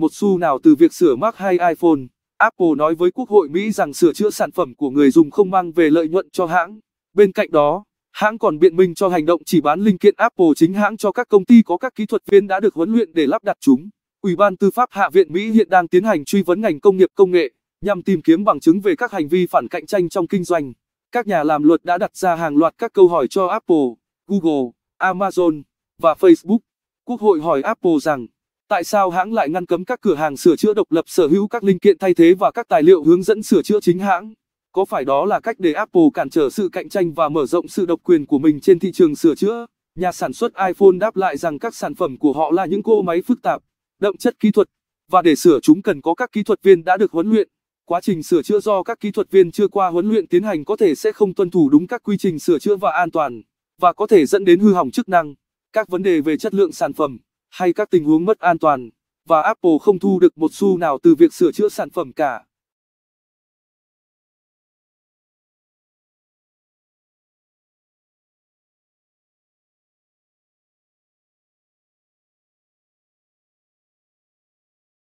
một xu nào từ việc sửa Mac hay iPhone. Apple nói với Quốc hội Mỹ rằng sửa chữa sản phẩm của người dùng không mang về lợi nhuận cho hãng. Bên cạnh đó, hãng còn biện minh cho hành động chỉ bán linh kiện Apple chính hãng cho các công ty có các kỹ thuật viên đã được huấn luyện để lắp đặt chúng. Ủy ban Tư pháp Hạ viện Mỹ hiện đang tiến hành truy vấn ngành công nghiệp công nghệ nhằm tìm kiếm bằng chứng về các hành vi phản cạnh tranh trong kinh doanh. Các nhà làm luật đã đặt ra hàng loạt các câu hỏi cho Apple, Google, Amazon và Facebook. Quốc hội hỏi Apple rằng Tại sao hãng lại ngăn cấm các cửa hàng sửa chữa độc lập sở hữu các linh kiện thay thế và các tài liệu hướng dẫn sửa chữa chính hãng? Có phải đó là cách để Apple cản trở sự cạnh tranh và mở rộng sự độc quyền của mình trên thị trường sửa chữa? Nhà sản xuất iPhone đáp lại rằng các sản phẩm của họ là những cỗ máy phức tạp, đậm chất kỹ thuật và để sửa chúng cần có các kỹ thuật viên đã được huấn luyện. Quá trình sửa chữa do các kỹ thuật viên chưa qua huấn luyện tiến hành có thể sẽ không tuân thủ đúng các quy trình sửa chữa và an toàn và có thể dẫn đến hư hỏng chức năng, các vấn đề về chất lượng sản phẩm hay các tình huống mất an toàn, và Apple không thu được một xu nào từ việc sửa chữa sản phẩm cả.